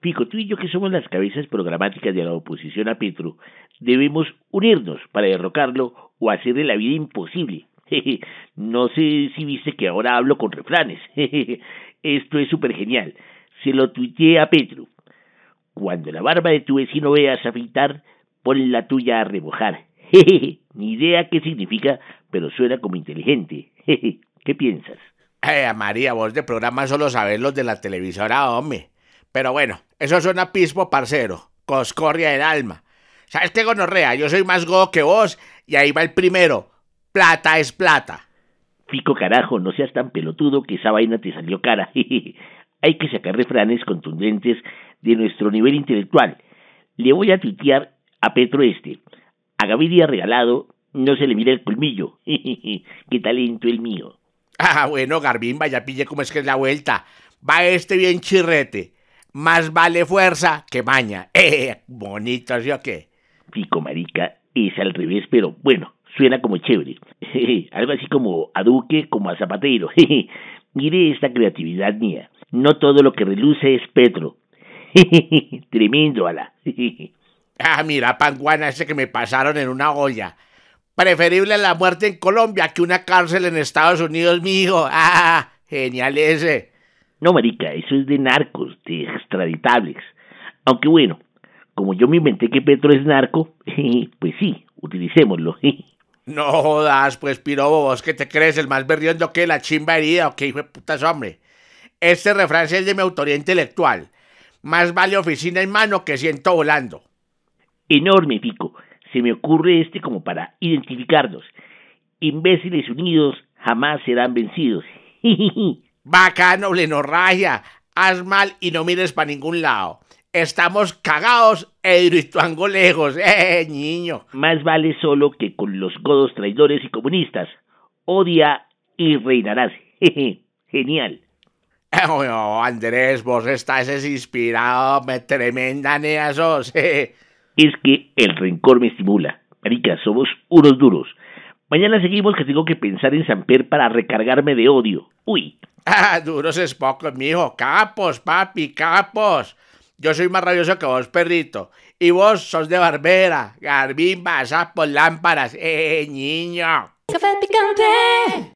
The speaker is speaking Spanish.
Pico, tú y yo que somos las cabezas programáticas de la oposición a Petro, debemos unirnos para derrocarlo o hacerle la vida imposible. No sé si viste que ahora hablo con refranes. Esto es súper genial. Se lo tuiteé a Petro. Cuando la barba de tu vecino veas afeitar, pon la tuya a remojar. Ni idea qué significa, pero suena como inteligente. ¿Qué piensas? Eh, María, vos de programa solo sabes los de la televisora, hombre. Pero bueno, eso suena pismo, parcero. Coscorria del alma. ¿Sabes qué gonorrea? Yo soy más go que vos y ahí va el primero. Plata es plata. Fico carajo, no seas tan pelotudo que esa vaina te salió cara. Hay que sacar refranes contundentes de nuestro nivel intelectual. Le voy a tuitear a Petro este. A Gaviria regalado no se le mira el colmillo. Qué talento el mío. Ah, bueno, Garbín, vaya pille cómo es que es la vuelta. Va este bien chirrete. Más vale fuerza que maña. Eh, bonito, ¿sí o qué? Pico, marica, es al revés, pero bueno, suena como chévere. algo así como a Duque, como a Zapatero. mire esta creatividad mía. No todo lo que reluce es Petro. tremendo, ala. Ah, mira, panguana, ese que me pasaron en una olla. Preferible la muerte en Colombia que una cárcel en Estados Unidos, mijo. Ah, genial ese. No, marica, eso es de narcos, de extraditables. Aunque bueno, como yo me inventé que Petro es narco, pues sí, utilicémoslo. No jodas, pues pirobo, vos que te crees el más berriendo que la chimba herida, o que hijo de hombre. Este refrán es de mi autoría intelectual. Más vale oficina en mano que siento volando. Enorme, Pico. Se me ocurre este como para identificarnos. Imbéciles unidos jamás serán vencidos. Bacano, raya, haz mal y no mires para ningún lado. Estamos cagados e lejos, eh, niño. Más vale solo que con los godos traidores y comunistas. Odia y reinarás. genial. Eh, oh, oh, Andrés, vos estás inspirado, me tremenda neasos, eh. Es que el rencor me estimula. Marica, somos unos duros. Mañana seguimos que tengo que pensar en Samper para recargarme de odio. Uy. Ah, duros es poco, mijo. Capos, papi, capos. Yo soy más rabioso que vos, perrito. Y vos sos de barbera, garbimba, por lámparas. Eh, eh, ¡Eh, niño! Café picante.